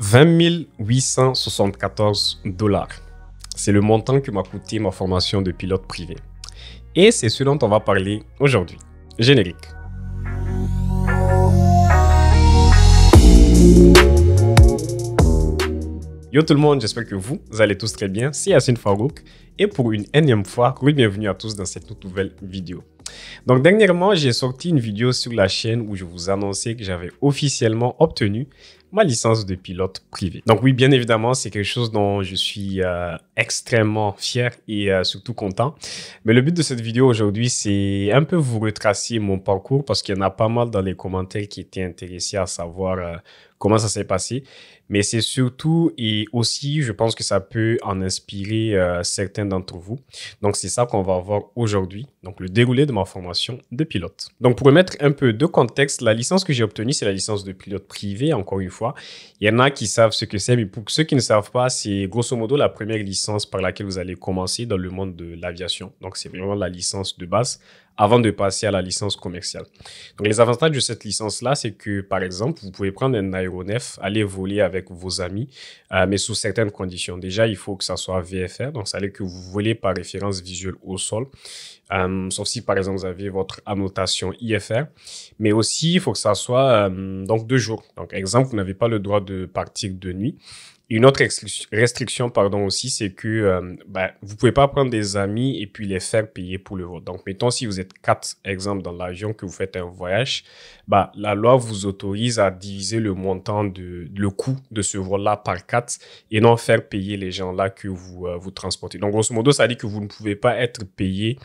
20 874 dollars. C'est le montant que m'a coûté ma formation de pilote privé. Et c'est ce dont on va parler aujourd'hui. Générique. Yo tout le monde, j'espère que vous, allez tous très bien. C'est Yassine Farouk et pour une énième fois, bienvenue à tous dans cette nouvelle vidéo. Donc dernièrement, j'ai sorti une vidéo sur la chaîne où je vous annonçais que j'avais officiellement obtenu ma licence de pilote privé. Donc oui, bien évidemment, c'est quelque chose dont je suis euh, extrêmement fier et euh, surtout content. Mais le but de cette vidéo aujourd'hui, c'est un peu vous retracer mon parcours parce qu'il y en a pas mal dans les commentaires qui étaient intéressés à savoir euh, comment ça s'est passé. Mais c'est surtout, et aussi, je pense que ça peut en inspirer euh, certains d'entre vous. Donc, c'est ça qu'on va voir aujourd'hui, donc le déroulé de ma formation de pilote. Donc, pour mettre un peu de contexte, la licence que j'ai obtenue, c'est la licence de pilote privé, encore une fois. Il y en a qui savent ce que c'est, mais pour ceux qui ne savent pas, c'est grosso modo la première licence par laquelle vous allez commencer dans le monde de l'aviation. Donc, c'est vraiment la licence de base avant de passer à la licence commerciale. Donc les avantages de cette licence-là, c'est que par exemple, vous pouvez prendre un aéronef, aller voler avec vos amis, euh, mais sous certaines conditions. Déjà, il faut que ça soit VFR, donc ça veut dire que vous volez par référence visuelle au sol, euh, sauf si par exemple vous avez votre annotation IFR, mais aussi il faut que ça soit euh, donc deux jours. Donc exemple, vous n'avez pas le droit de partir de nuit une autre restriction, pardon, aussi, c'est que euh, ben, vous pouvez pas prendre des amis et puis les faire payer pour le vol. Donc, mettons, si vous êtes quatre, exemple, dans l'avion, que vous faites un voyage, ben, la loi vous autorise à diviser le montant, de, le coût de ce vol-là par quatre et non faire payer les gens-là que vous, euh, vous transportez. Donc, grosso modo, ça dit que vous ne pouvez pas être payé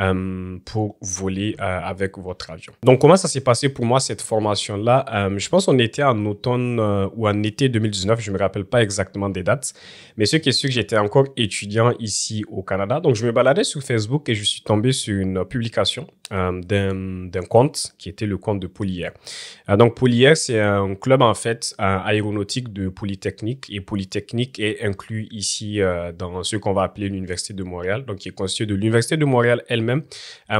euh, pour voler euh, avec votre avion. Donc, comment ça s'est passé pour moi, cette formation-là euh, Je pense qu'on était en automne ou en été 2019, je ne me rappelle pas exactement des dates, mais ce qui est sûr, que j'étais encore étudiant ici au Canada. Donc, je me baladais sur Facebook et je suis tombé sur une publication euh, d'un compte qui était le compte de polière euh, donc Polyair, c'est un club en fait euh, aéronautique de Polytechnique et Polytechnique est inclus ici dans ce qu'on va appeler l'Université de Montréal, donc il est constitué de l'Université de Montréal elle-même,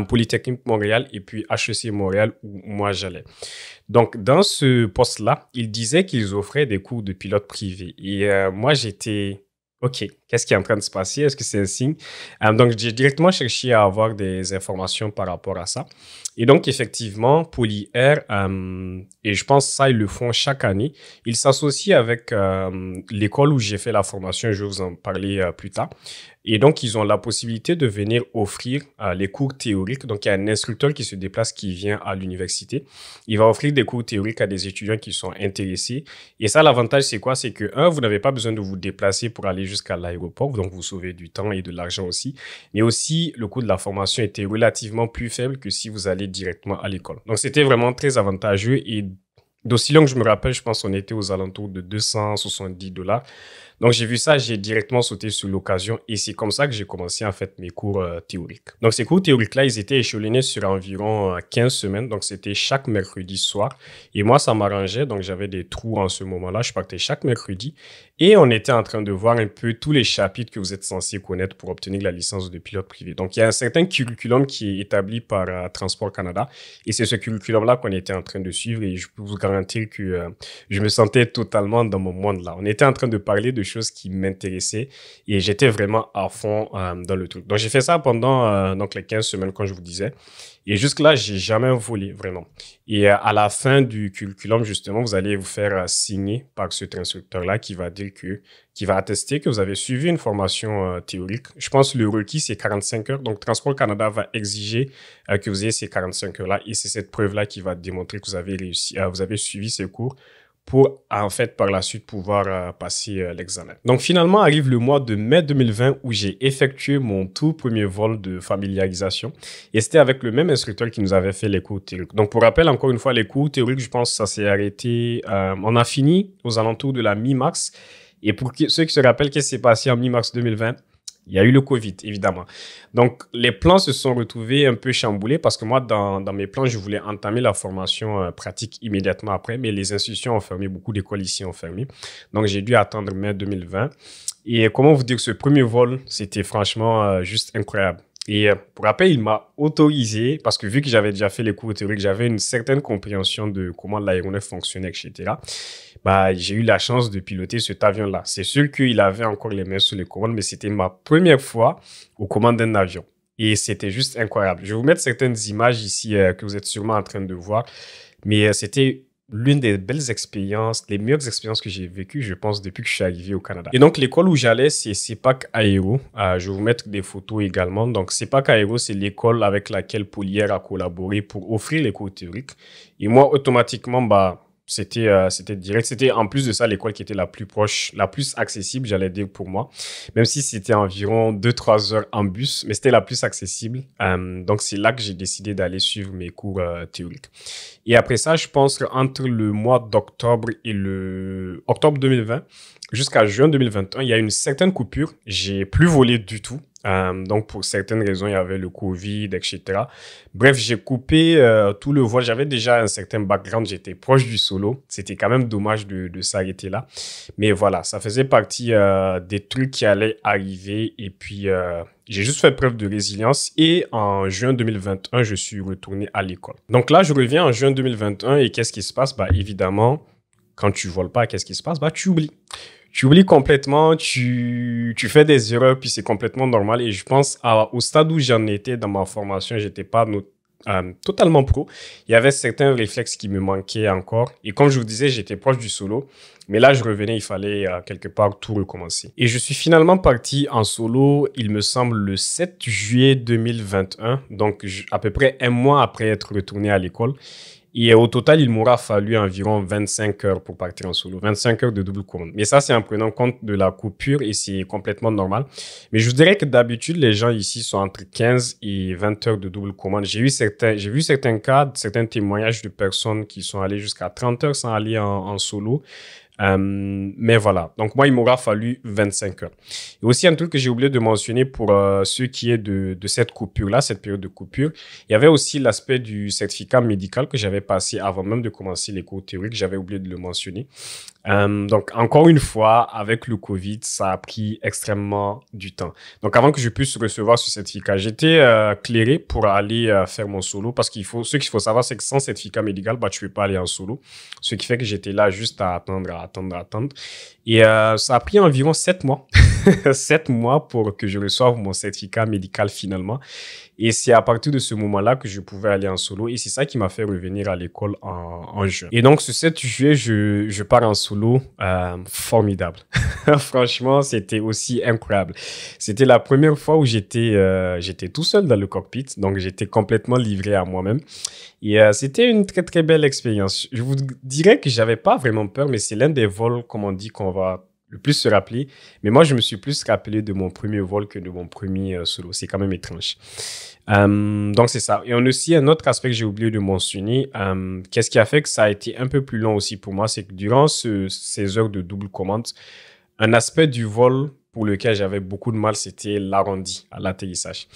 Polytechnique Montréal et puis HEC Montréal où moi j'allais. Donc dans ce poste-là, ils disaient qu'ils offraient des cours de pilote privé et moi j'étais OK qu'est-ce qui est en train de se passer, est-ce que c'est un signe. Euh, donc, j'ai directement cherché à avoir des informations par rapport à ça. Et donc, effectivement, PolyR, euh, et je pense que ça, ils le font chaque année, ils s'associent avec euh, l'école où j'ai fait la formation, je vais vous en parler plus tard. Et donc, ils ont la possibilité de venir offrir les cours théoriques. Donc, il y a un instructeur qui se déplace, qui vient à l'université. Il va offrir des cours théoriques à des étudiants qui sont intéressés. Et ça, l'avantage, c'est quoi C'est que, un, vous n'avez pas besoin de vous déplacer pour aller jusqu'à l'IO donc vous sauvez du temps et de l'argent aussi. Mais aussi, le coût de la formation était relativement plus faible que si vous allez directement à l'école. Donc c'était vraiment très avantageux et D'aussi long que je me rappelle, je pense qu'on était aux alentours de 270 dollars. Donc j'ai vu ça, j'ai directement sauté sur l'occasion et c'est comme ça que j'ai commencé en fait mes cours euh, théoriques. Donc ces cours théoriques-là, ils étaient échelonnés sur environ 15 euh, semaines, donc c'était chaque mercredi soir. Et moi, ça m'arrangeait, donc j'avais des trous en ce moment-là, je partais chaque mercredi et on était en train de voir un peu tous les chapitres que vous êtes censé connaître pour obtenir la licence de pilote privé. Donc il y a un certain curriculum qui est établi par euh, Transport Canada et c'est ce curriculum-là qu'on était en train de suivre et je peux vous garantir que je me sentais totalement dans mon monde-là. On était en train de parler de chose qui m'intéressait et j'étais vraiment à fond euh, dans le truc. Donc, j'ai fait ça pendant euh, donc les 15 semaines, quand je vous disais. Et jusque-là, j'ai jamais volé, vraiment. Et euh, à la fin du curriculum, justement, vous allez vous faire signer par ce instructeur-là qui va dire que, qui va attester que vous avez suivi une formation théorique. Je pense que le requis, c'est 45 heures. Donc, Transport Canada va exiger que vous ayez ces 45 heures-là. Et c'est cette preuve-là qui va démontrer que vous avez réussi, à vous avez suivi ces cours pour en fait par la suite pouvoir euh, passer euh, l'examen. Donc finalement arrive le mois de mai 2020 où j'ai effectué mon tout premier vol de familiarisation et c'était avec le même instructeur qui nous avait fait les cours Donc pour rappel encore une fois les cours théoriques, je pense ça s'est arrêté, euh, on a fini aux alentours de la mi-mars et pour ceux qui se rappellent qu'est-ce qui s'est passé en mi-mars 2020, il y a eu le Covid, évidemment. Donc, les plans se sont retrouvés un peu chamboulés parce que moi, dans, mes plans, je voulais entamer la formation euh, pratique immédiatement après, mais les institutions ont fermé, beaucoup d'écoles ici ont fermé. Donc, j'ai dû attendre mai 2020. Et comment vous dire que ce premier vol, c'était franchement euh, juste incroyable. Et euh, pour rappel, il m'a autorisé, parce que vu que j'avais déjà fait les cours théoriques, j'avais une certaine compréhension de comment l'aéronef fonctionnait, etc. Bah, j'ai eu la chance de piloter cet avion-là. C'est sûr qu'il avait encore les mains sur les commandes, mais c'était ma première fois aux commandes d'un avion. Et c'était juste incroyable. Je vais vous mettre certaines images ici euh, que vous êtes sûrement en train de voir, mais euh, c'était l'une des belles expériences, les meilleures expériences que j'ai vécues, je pense, depuis que je suis arrivé au Canada. Et donc, l'école où j'allais, c'est CEPAC Aero. Ah, je vais vous mettre des photos également. Donc, CEPAC Aero, c'est l'école avec laquelle Poulière a collaboré pour offrir les cours théoriques. Et moi, automatiquement, bah, c'était euh, c'était direct. C'était en plus de ça l'école qui était la plus proche, la plus accessible, j'allais dire pour moi. Même si c'était environ 2-3 heures en bus, mais c'était la plus accessible. Euh, donc c'est là que j'ai décidé d'aller suivre mes cours euh, théoriques. Et après ça, je pense que entre le mois d'octobre et le octobre 2020, jusqu'à juin 2021, il y a une certaine coupure. J'ai plus volé du tout. Euh, donc, pour certaines raisons, il y avait le Covid, etc. Bref, j'ai coupé euh, tout le vol. J'avais déjà un certain background, j'étais proche du solo. C'était quand même dommage de, s'arrêter là. Mais voilà, ça faisait partie euh, des trucs qui allaient arriver. Et puis, j'ai juste fait preuve de résilience. Et en juin 2021, je suis retourné à l'école. Donc là, je reviens en juin 2021. Et qu'est-ce qui se passe Bah, évidemment, quand tu voles pas, qu'est-ce qui se passe Bah, tu oublies tu oublies complètement, tu, tu fais des erreurs, puis c'est complètement normal. Et je pense au stade où j'en étais dans ma formation, j'étais pas euh, totalement pro. Il y avait certains réflexes qui me manquaient encore. Et comme je vous disais, j'étais proche du solo. Mais là, je revenais, il fallait euh, quelque part tout recommencer. Et je suis finalement parti en solo, il me semble, le 7 juillet 2021. Donc, à peu près un mois après être retourné à l'école. Et au total, il m'aura fallu environ 25 heures pour partir en solo, 25 heures de double commande. Mais ça, c'est en prenant compte de la coupure et c'est complètement normal. Mais je vous dirais que d'habitude, les gens ici sont entre 15 et 20 heures de double commande. J'ai eu certains, j'ai vu certains cas, certains témoignages de personnes qui sont allées jusqu'à 30 heures sans aller en solo. Euh, mais voilà, donc moi, il m'aura fallu 25 heures. Et aussi, un truc que j'ai oublié de mentionner pour euh, ce qui est de, de cette coupure-là, cette période de coupure, il y avait aussi l'aspect du certificat médical que j'avais passé avant même de commencer les cours théoriques, j'avais oublié de le mentionner. Euh, donc, encore une fois, avec le Covid, ça a pris extrêmement du temps. Donc, avant que je puisse recevoir ce certificat, j'étais euh, clairé pour aller euh, faire mon solo parce qu'il faut, ce qu'il faut savoir, c'est que sans certificat médical, bah, tu peux pas aller en solo. Ce qui fait que j'étais là juste à attendre, à attendre, à attendre. Et euh, ça a pris environ sept mois. sept mois pour que je reçoive mon certificat médical finalement. Et c'est à partir de ce moment-là que je pouvais aller en solo. Et c'est ça qui m'a fait revenir à l'école en, juin. Et donc, ce 7 juillet, je, pars en solo. Euh, formidable. Franchement, c'était aussi incroyable. C'était la première fois où euh, j'étais tout seul dans le cockpit, donc j'étais complètement livré à moi-même. Et euh, c'était une très très belle expérience. Je vous dirais que j'avais pas vraiment peur, mais c'est l'un des vols, comme on dit, qu'on va le plus se rappeler. Mais moi, je me suis plus rappelé de mon premier vol que de mon premier euh, solo. C'est quand même étrange. Hum, donc, c'est ça. Et on a aussi un autre aspect que j'ai oublié de mentionner. Euh, Qu'est-ce qui a fait que ça a été un peu plus long aussi pour moi, c'est que durant ces heures de double commande, un aspect du vol pour lequel j'avais beaucoup de mal, c'était l'arrondi à l'atterrissage.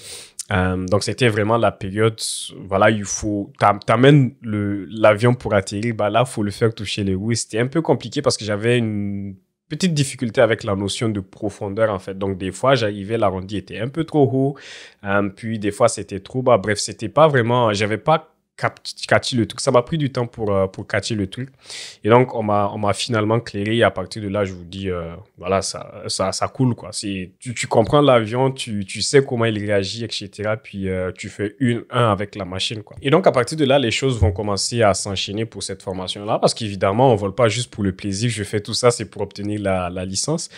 Euh, donc, c'était vraiment la période, voilà, il faut, t'amènes l'avion pour atterrir, bah là, il faut le faire toucher les roues. C'était un peu compliqué parce que j'avais une petite difficulté avec la notion de profondeur, en fait. Donc, des fois, j'arrivais, l'arrondi était un peu trop haut, euh, puis des fois, c'était trop bas. Bref, c'était pas vraiment, j'avais pas catcher le Ça m'a pris du temps pour, cacher euh, pour le truc. Et donc, on m'a finalement clairé. Et à partir de là, je vous dis, euh, voilà, ça, ça, ça, coule, quoi. Tu, tu comprends l'avion, tu, sais comment il réagit, etc. Puis euh, tu fais une, un avec la machine, quoi. Et donc, à partir de là, les choses vont commencer à s'enchaîner pour cette formation-là. Parce qu'évidemment, on ne vole pas juste pour le plaisir. Je fais tout ça, c'est pour obtenir la, la licence.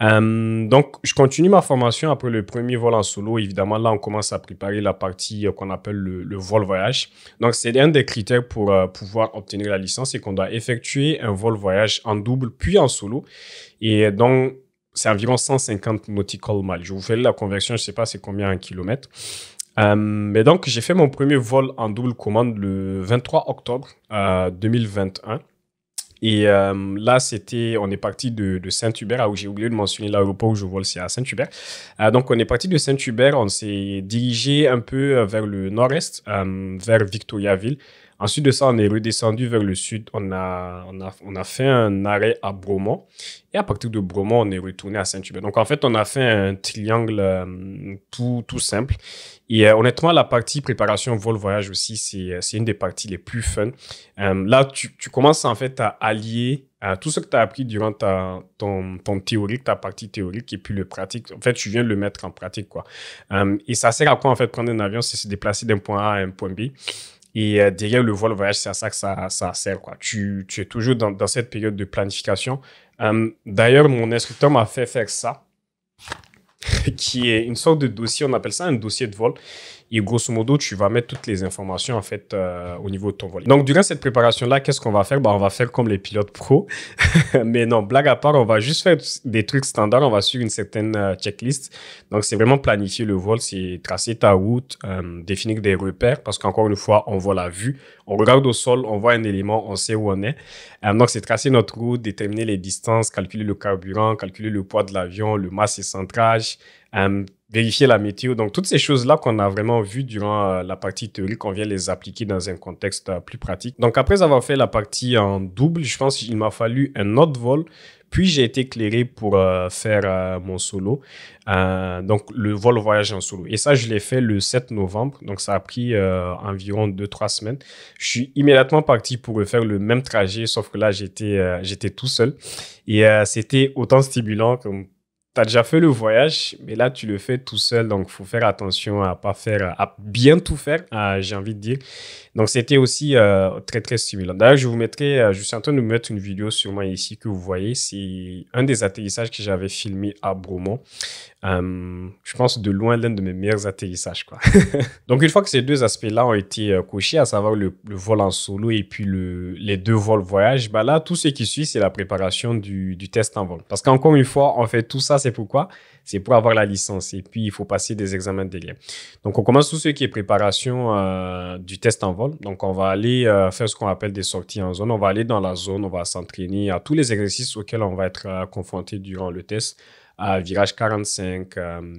Euh, donc, je continue ma formation après le premier vol en solo. Évidemment, là, on commence à préparer la partie euh, qu'on appelle le, vol voyage. Donc, c'est un des critères pour euh, pouvoir obtenir la licence, c'est qu'on doit effectuer un vol voyage en double puis en solo. Et donc, c'est environ 150 nautical miles. Je vous fais la conversion, je ne sais pas c'est combien en kilomètres. mais donc, j'ai fait mon premier vol en double commande le 23 octobre 2021. Et euh, là, c'était, on est parti de, Saint-Hubert. Ah, j'ai oublié de mentionner l'aéroport où je vole, c'est à Saint-Hubert. Euh, donc, on est parti de Saint-Hubert, on s'est dirigé un peu euh, vers le nord-est, vers Victoriaville. Ensuite de ça, on est redescendu vers le sud. On a, on a, fait un arrêt à Bromont. Et à partir de Bromont, on est retourné à Saint-Hubert. Donc, en fait, on a fait un triangle euh, tout, simple. Et euh, honnêtement, la partie préparation vol-voyage aussi, euh, c'est une des parties les plus fun. là, tu, commences en fait à allier tout ce que tu as appris durant ta, ton, ton, théorique, ta partie théorique et puis le pratique. En fait, tu viens de le mettre en pratique. quoi. et ça sert à quoi en fait prendre un avion C'est se déplacer d'un point A à un point B. Et euh, derrière le vol, le voyage, c'est à ça que ça, ça sert. Quoi. Tu, tu, es toujours dans, dans, cette période de planification. Hum, d'ailleurs, mon instructeur m'a fait faire ça, qui est une sorte de dossier, on appelle ça un dossier de vol. Et grosso modo, tu vas mettre toutes les informations en fait euh, au niveau de ton vol. Donc durant cette préparation-là, qu'est-ce qu'on va faire bah, On va faire comme les pilotes pro. Mais non, blague à part, on va juste faire des trucs standards. On va suivre une certaine euh, checklist. Donc c'est vraiment planifier le vol, c'est tracer ta route, euh, définir des repères parce qu'encore une fois, on voit la vue. On regarde au sol, on voit un élément, on sait où on est. donc c'est tracer notre route, déterminer les distances, calculer le carburant, calculer le poids de l'avion, le masse et centrage, euh, vérifier la météo. Donc, toutes ces choses-là qu'on a vraiment vues durant euh, la partie théorique, on vient les appliquer dans un contexte euh, plus pratique. Donc, après avoir fait la partie en double, je pense qu'il m'a fallu un autre vol. Puis, j'ai été éclairé pour faire mon solo. donc, le vol voyage en solo. Et ça, je l'ai fait le 7 novembre. Donc, ça a pris environ 2-3 semaines. Je suis immédiatement parti pour refaire le même trajet, sauf que là, j'étais j'étais tout seul. Et c'était autant stimulant comme tu as déjà fait le voyage, mais là, tu le fais tout seul. Donc, faut faire attention à pas faire, à bien tout faire, j'ai envie de dire. Donc, c'était aussi euh, très, très stimulant. D'ailleurs, je vous mettrai, euh, je suis en train de mettre une vidéo sûrement ici que vous voyez. C'est un des atterrissages que j'avais filmé à Bromont. Euh, je pense de loin l'un de mes meilleurs atterrissages. Quoi. Donc une fois que ces deux aspects-là ont été euh, cochés, à savoir le, vol en solo et puis les deux vols voyage, bah là, tout ce qui suit, c'est la préparation du, test en vol. Parce qu'encore une fois, on fait tout ça, c'est pourquoi C'est pour avoir la licence et puis il faut passer des examens de Donc on commence tout ce qui est préparation euh, du test en vol. Donc on va aller faire ce qu'on appelle des sorties en zone. On va aller dans la zone, on va s'entraîner à tous les exercices auxquels on va être confronté durant le test. Euh, virage 45, euh,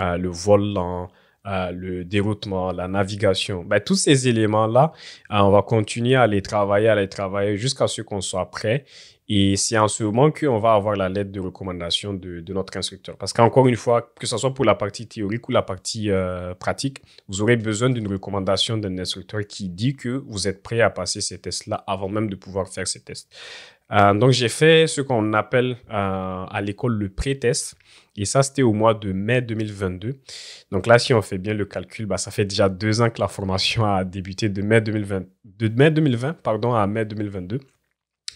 euh, le volant, le déroutement, la navigation, ben, tous ces éléments-là, on va continuer à les travailler, à les travailler jusqu'à ce qu'on soit prêt. Et c'est en ce moment qu'on va avoir la lettre de recommandation de, notre instructeur. Parce qu'encore une fois, que ce soit pour la partie théorique ou la partie pratique, vous aurez besoin d'une recommandation d'un instructeur qui dit que vous êtes prêt à passer ces tests-là avant même de pouvoir faire ces tests. Euh, donc, j'ai fait ce qu'on appelle euh, à l'école le pré-test. Et ça, c'était au mois de mai 2022. Donc là, si on fait bien le calcul, bah, ça fait déjà deux ans que la formation a débuté de mai 2020, de mai 2020 pardon, à mai 2022.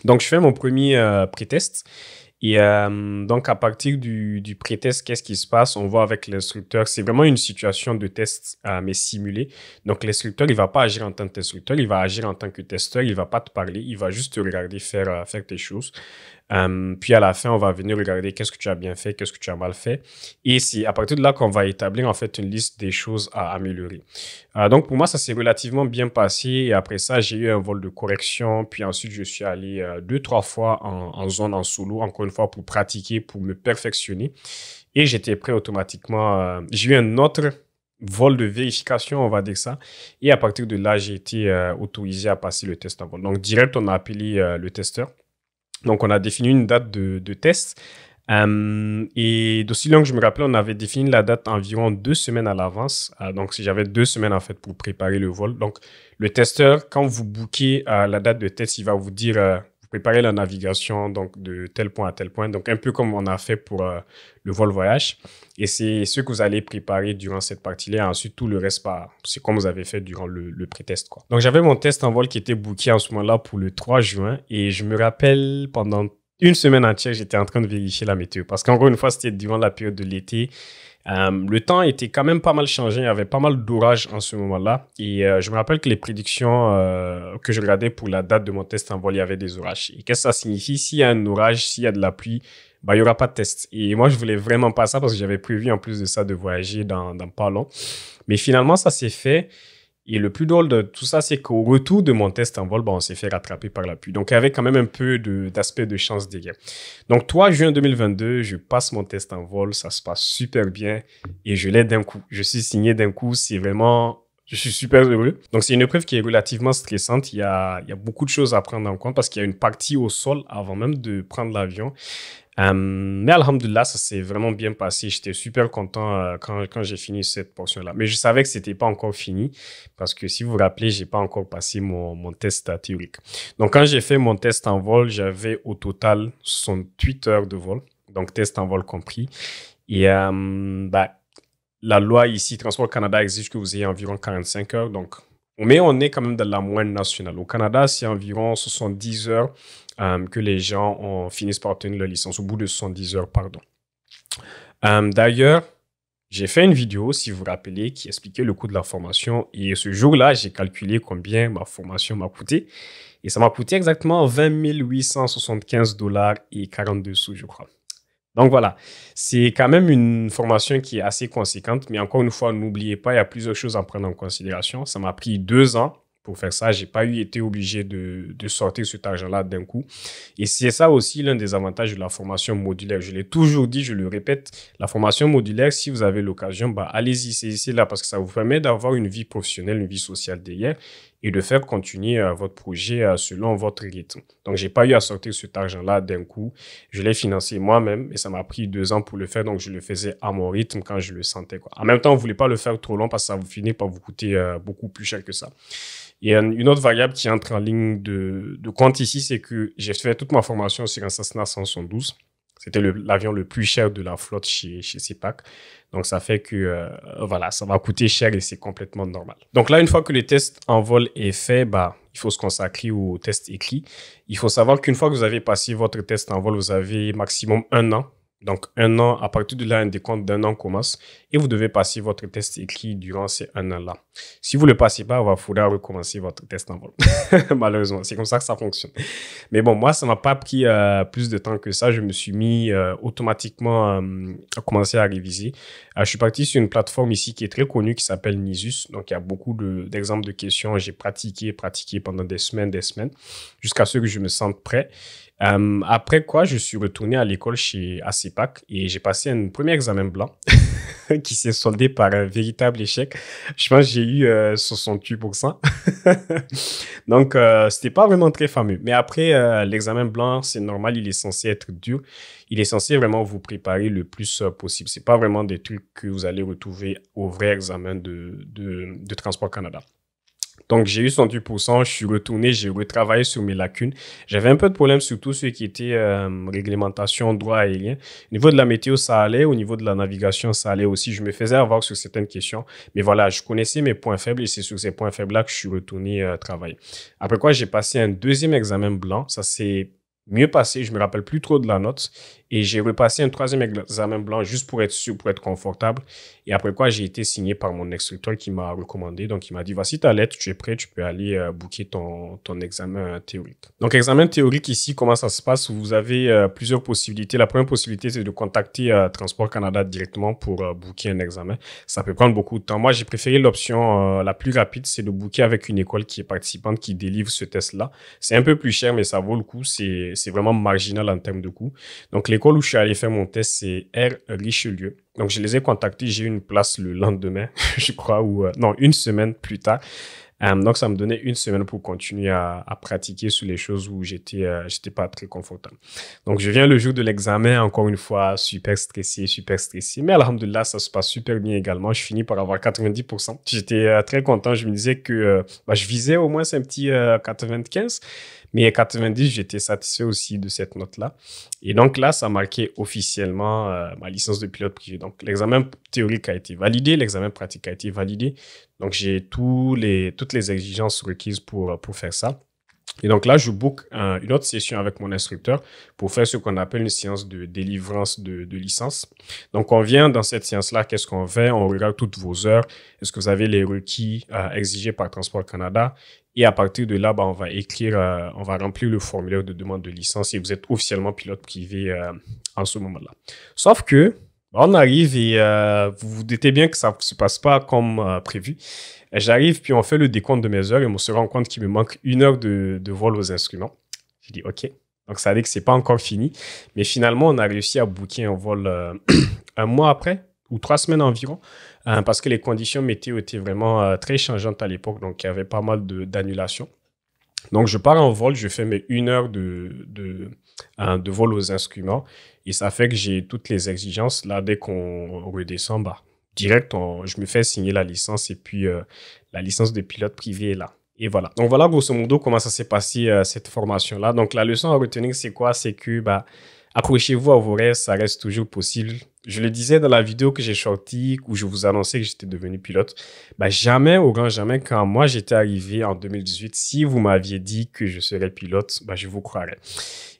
Donc, je fais mon premier euh, pré-test et euh, donc, à partir du, du pré-test, qu'est-ce qui se passe On voit avec l'instructeur, c'est vraiment une situation de test, euh, mais simulée. Donc, l'instructeur, il ne va pas agir en tant qu'instructeur, il va agir en tant que testeur, il ne va pas te parler, il va juste te regarder faire, euh, faire tes choses. Euh, puis à la fin, on va venir regarder qu'est-ce que tu as bien fait, qu'est-ce que tu as mal fait. Et c'est à partir de là qu'on va établir en fait une liste des choses à améliorer. Euh, donc pour moi, ça s'est relativement bien passé. Et après ça, j'ai eu un vol de correction. Puis ensuite, je suis allé euh, deux, trois fois en, zone en solo, encore une fois, pour pratiquer, pour me perfectionner. Et j'étais prêt automatiquement. j'ai eu un autre vol de vérification, on va dire ça. Et à partir de là, j'ai été autorisé à passer le test en vol. Donc, direct, on a appelé le testeur. Donc, on a défini une date de, de test. Euh, et d'aussi long que je me rappelle, on avait défini la date environ deux semaines à l'avance. Euh, donc, si j'avais deux semaines en fait pour préparer le vol. Donc, le testeur, quand vous bookez euh, la date de test, il va vous dire préparer la navigation donc de tel point à tel point. Donc un peu comme on a fait pour euh, le vol voyage. Et c'est ce que vous allez préparer durant cette partie-là. Ensuite, tout le reste, bah, c'est comme vous avez fait durant le, le pré-test. Donc j'avais mon test en vol qui était booké en ce moment-là pour le 3 juin. Et je me rappelle pendant une semaine entière, j'étais en train de vérifier la météo. Parce qu'en gros, une fois, c'était durant la période de l'été. Euh, le temps était quand même pas mal changé. Il y avait pas mal d'orages en ce moment-là. Et euh, je me rappelle que les prédictions euh, que je regardais pour la date de mon test en vol, il y avait des orages. Et qu'est-ce que ça signifie S'il y a un orage, s'il y a de la pluie, bah, il n'y aura pas de test. Et moi, je voulais vraiment pas ça parce que j'avais prévu en plus de ça de voyager dans, dans pas long. Mais finalement, ça s'est fait. Et le plus drôle de tout ça, c'est qu'au retour de mon test en vol, on s'est fait rattraper par la pluie. Donc, avait quand même un peu d'aspect de, de, chance derrière. Donc, toi juin 2022, je passe mon test en vol, ça se passe super bien et je l'ai d'un coup. Je suis signé d'un coup. C'est vraiment je suis super heureux. Donc, c'est une épreuve qui est relativement stressante. Il y a, beaucoup de choses à prendre en compte parce qu'il y a une partie au sol avant même de prendre l'avion. Euh, mais Alhamdulillah, ça s'est vraiment bien passé. J'étais super content euh, quand, quand j'ai fini cette portion-là. Mais je savais que c'était pas encore fini parce que si vous vous rappelez, j'ai pas encore passé mon, test théorique. Donc, quand j'ai fait mon test en vol, j'avais au total 68 heures de vol. Donc, test en vol compris. Et euh, bah, la loi ici, Transport Canada exige que vous ayez environ 45 heures. Donc, mais on est quand même dans la moyenne nationale. Au Canada, c'est environ 70 heures euh, que les gens ont, finissent par obtenir leur licence, au bout de 70 heures, pardon. Euh, d'ailleurs, j'ai fait une vidéo, si vous vous rappelez, qui expliquait le coût de la formation. Et ce jour-là, j'ai calculé combien ma formation m'a coûté. Et ça m'a coûté exactement 20 875 dollars et 42 sous, je crois. Donc voilà, c'est quand même une formation qui est assez conséquente, mais encore une fois, n'oubliez pas, il y a plusieurs choses à prendre en considération. Ça m'a pris deux ans pour faire ça. Je n'ai pas eu été obligé de, sortir cet argent-là d'un coup. Et c'est ça aussi l'un des avantages de la formation modulaire. Je l'ai toujours dit, je le répète, la formation modulaire, si vous avez l'occasion, bah, allez-y, c'est là parce que ça vous permet d'avoir une vie professionnelle, une vie sociale derrière et de faire continuer euh, votre projet euh, selon votre rythme. Donc, j'ai pas eu à sortir cet argent-là d'un coup. Je l'ai financé moi-même et ça m'a pris deux ans pour le faire. Donc, je le faisais à mon rythme quand je le sentais. En même temps, on voulez pas le faire trop long parce que ça vous finit par vous coûter euh, beaucoup plus cher que ça. Et une autre variable qui entre en ligne de, compte ici, c'est que j'ai fait toute ma formation sur Assassinat 112 c'était l'avion le, plus cher de la flotte chez, chez CEPAC. Donc, ça fait que, euh, voilà, ça va coûter cher et c'est complètement normal. Donc là, une fois que le test en vol est fait, bah, il faut se consacrer au test écrit. Il faut savoir qu'une fois que vous avez passé votre test en vol, vous avez maximum un an donc, un an, à partir de là, un décompte d'un an commence et vous devez passer votre test écrit durant ces un an-là. Si vous ne le passez pas, il va falloir recommencer votre test en vol. Malheureusement, c'est comme ça que ça fonctionne. Mais bon, moi, ça ne m'a pas pris euh, plus de temps que ça. Je me suis mis euh, automatiquement euh, à commencer à réviser. je suis parti sur une plateforme ici qui est très connue qui s'appelle Nisus. Donc, il y a beaucoup d'exemples de, questions. J'ai pratiqué, pratiqué pendant des semaines, des semaines, jusqu'à ce que je me sente prêt. après quoi, je suis retourné à l'école chez ACP et j'ai passé un premier examen blanc qui s'est soldé par un véritable échec. Je pense que j'ai eu 68%. Euh, Donc, ce euh, c'était pas vraiment très fameux. Mais après, euh, l'examen blanc, c'est normal, il est censé être dur. Il est censé vraiment vous préparer le plus possible. C'est pas vraiment des trucs que vous allez retrouver au vrai examen de, de, de Transport Canada. Donc, j'ai eu 68%. je suis retourné, j'ai retravaillé sur mes lacunes. J'avais un peu de problème sur tout ce qui était euh, réglementation, droit aérien. Au niveau de la météo, ça allait. Au niveau de la navigation, ça allait aussi. Je me faisais avoir sur certaines questions. Mais voilà, je connaissais mes points faibles et c'est sur ces points faibles-là que je suis retourné euh, travailler. Après quoi, j'ai passé un deuxième examen blanc. Ça s'est mieux passé. Je me rappelle plus trop de la note. Et j'ai repassé un troisième examen blanc juste pour être sûr, pour être confortable. Et après quoi, j'ai été signé par mon instructeur qui m'a recommandé. Donc, il m'a dit, voici ta lettre, tu es prêt, tu peux aller bouquer euh, booker ton, ton examen euh, théorique. Donc, examen théorique ici, comment ça se passe? Vous avez euh, plusieurs possibilités. La première possibilité, c'est de contacter Transport Canada directement pour booker un examen. Ça peut prendre beaucoup de temps. Moi, j'ai préféré l'option la plus rapide, c'est de booker avec une école qui est participante, qui délivre ce test-là. C'est un peu plus cher, mais ça vaut le coup. C'est vraiment marginal en termes de coût. Donc, les l'école où je suis allé faire mon test, c'est R Richelieu. Donc, je les ai contactés. J'ai eu une place le lendemain, je crois, ou euh, non, une semaine plus tard. Euh, donc, ça me donnait une semaine pour continuer à, pratiquer sur les choses où j'étais, euh, j'étais pas très confortable. Donc, je viens le jour de l'examen, encore une fois, super stressé, super stressé. Mais là ça se passe super bien également. Je finis par avoir 90%. J'étais très content. Je me disais que bah, je visais au moins un petit 95. Mais 90, j'étais satisfait aussi de cette note-là. Et donc là, ça marquait officiellement euh, ma licence de pilote privé. Donc l'examen théorique a été validé, l'examen pratique a été validé. Donc j'ai tous les, toutes les exigences requises pour, euh, pour faire ça. Et donc là, je book une autre session avec mon instructeur pour faire ce qu'on appelle une séance de délivrance de, licence. Donc on vient dans cette séance-là, qu'est-ce qu'on fait On regarde toutes vos heures. Est-ce que vous avez les requis euh, exigés par Transport Canada et à partir de là, ben, on va écrire, euh, on va remplir le formulaire de demande de licence et vous êtes officiellement pilote privé euh, en ce moment-là. Sauf que on arrive et euh, vous vous doutez bien que ça ne se passe pas comme euh, prévu. J'arrive, puis on fait le décompte de mes heures et on se rend compte qu'il me manque une heure de, vol aux instruments. Je dis OK. Donc ça veut dire que ce n'est pas encore fini. Mais finalement, on a réussi à booker un vol euh, un mois après ou trois semaines environ, parce que les conditions météo étaient vraiment très changeantes à l'époque, donc il y avait pas mal d'annulations. Donc, je pars en vol, je fais mes une heure de, hein, de, vol aux instruments et ça fait que j'ai toutes les exigences. Là, dès qu'on redescend, bas direct, je me fais signer la licence et puis euh, la licence de pilote privé est là. Et voilà. Donc, voilà grosso modo comment ça s'est passé euh, cette formation-là. Donc, la leçon à retenir, c'est quoi C'est que bah, accrochez-vous à vos rêves, ça reste toujours possible. Je le disais dans la vidéo que j'ai sortie, où je vous annonçais que j'étais devenu pilote. Bah, jamais, au grand jamais, quand moi j'étais arrivé en 2018, si vous m'aviez dit que je serais pilote, bah, je vous croirais.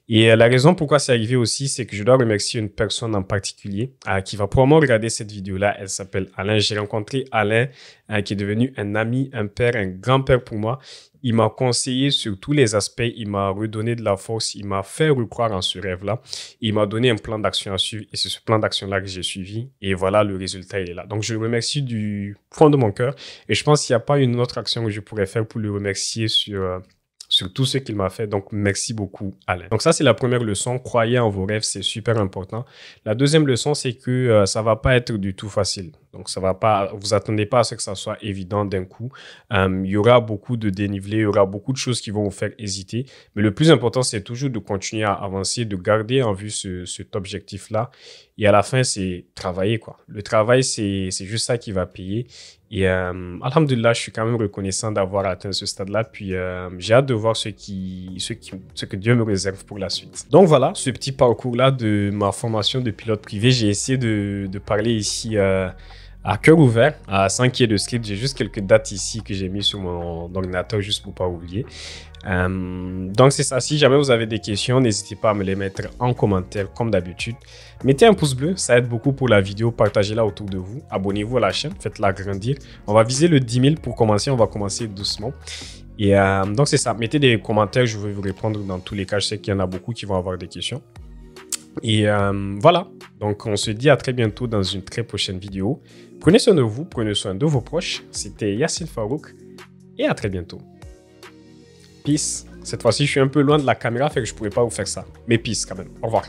Et euh, la raison pourquoi c'est arrivé aussi, c'est que je dois remercier une personne en particulier euh, qui va probablement regarder cette vidéo-là. Elle s'appelle Alain. J'ai rencontré Alain, euh, qui est devenu un ami, un père, un grand-père pour moi. Il m'a conseillé sur tous les aspects. Il m'a redonné de la force. Il m'a fait recroire en ce rêve-là. Il m'a donné un plan d'action à suivre. Et c'est ce plan d'action-là que j'ai suivi. Et voilà, le résultat, est là. Donc, je le remercie du fond de mon cœur. Et je pense qu'il n'y a pas une autre action que je pourrais faire pour le remercier sur sur tout ce qu'il m'a fait. Donc, merci beaucoup, Alain. Donc, ça, c'est la première leçon. Croyez en vos rêves, c'est super important. La deuxième leçon, c'est que ça euh, ça va pas être du tout facile. Donc, ça va pas, vous attendez pas à ce que ça soit évident d'un coup. Euh, il y aura beaucoup de dénivelé, il y aura beaucoup de choses qui vont vous faire hésiter. Mais le plus important, c'est toujours de continuer à avancer, de garder en vue ce, cet objectif-là. Et à la fin, c'est travailler, quoi. Le travail, c'est juste ça qui va payer. Et euh, alhamdoulilah, je suis quand même reconnaissant d'avoir atteint ce stade-là. Puis euh, j'ai hâte de voir ce, qui, ce, qui, ce que Dieu me réserve pour la suite. Donc voilà, ce petit parcours-là de ma formation de pilote privé. J'ai essayé de, de, parler ici. Euh, à cœur ouvert, à, 5 qu'il y de script. J'ai juste quelques dates ici que j'ai mis sur mon ordinateur juste pour pas oublier. Euh, donc c'est ça, si jamais vous avez des questions, n'hésitez pas à me les mettre en commentaire comme d'habitude. Mettez un pouce bleu, ça aide beaucoup pour la vidéo, partagez-la autour de vous, abonnez-vous à la chaîne, faites-la grandir. On va viser le 10 000 pour commencer, on va commencer doucement. Et euh, donc c'est ça, mettez des commentaires, je vais vous répondre dans tous les cas, je sais qu'il y en a beaucoup qui vont avoir des questions. Et euh, voilà, donc, on se dit à très bientôt dans une très prochaine vidéo. Prenez soin de vous, prenez soin de vos proches. C'était Yacine Farouk et à très bientôt. Peace. Cette fois-ci, je suis un peu loin de la caméra, fait que je pourrais pas vous faire ça. Mais peace quand même. Au revoir.